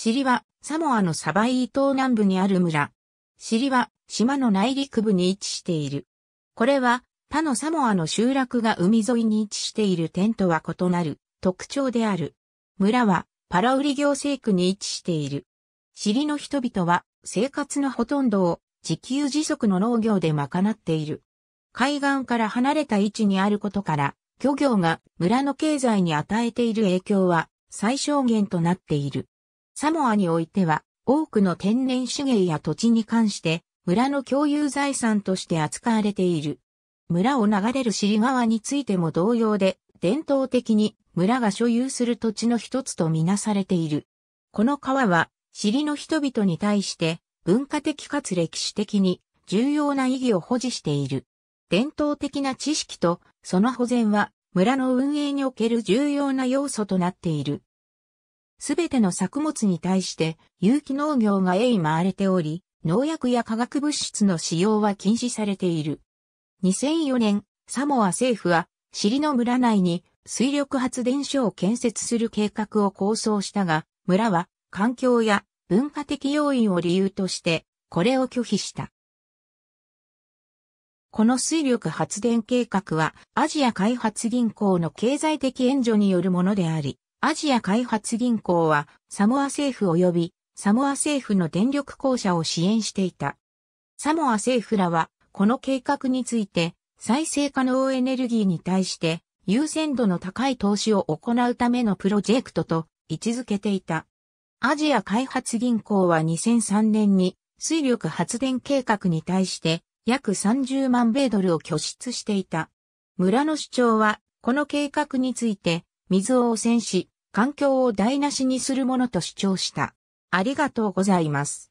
シリは、サモアのサバイー島南部にある村。シリは、島の内陸部に位置している。これは、他のサモアの集落が海沿いに位置している点とは異なる特徴である。村は、パラウリ行政区に位置している。シリの人々は、生活のほとんどを自給自足の農業で賄っている。海岸から離れた位置にあることから、漁業が村の経済に与えている影響は最小限となっている。サモアにおいては、多くの天然資源や土地に関して、村の共有財産として扱われている。村を流れる尻川についても同様で、伝統的に村が所有する土地の一つとみなされている。この川は、尻の人々に対して、文化的かつ歴史的に重要な意義を保持している。伝統的な知識とその保全は村の運営における重要な要素となっている。すべての作物に対して有機農業が営まれており、農薬や化学物質の使用は禁止されている。2004年、サモア政府は、尻の村内に水力発電所を建設する計画を構想したが、村は環境や文化的要因を理由として、これを拒否した。この水力発電計画はアジア開発銀行の経済的援助によるものであり、アジア開発銀行はサモア政府及びサモア政府の電力公社を支援していた。サモア政府らはこの計画について再生可能エネルギーに対して優先度の高い投資を行うためのプロジェクトと位置づけていた。アジア開発銀行は2003年に水力発電計画に対して約30万米ドルを拠出していた。村の主張はこの計画について水を汚染し、環境を台無しにするものと主張した。ありがとうございます。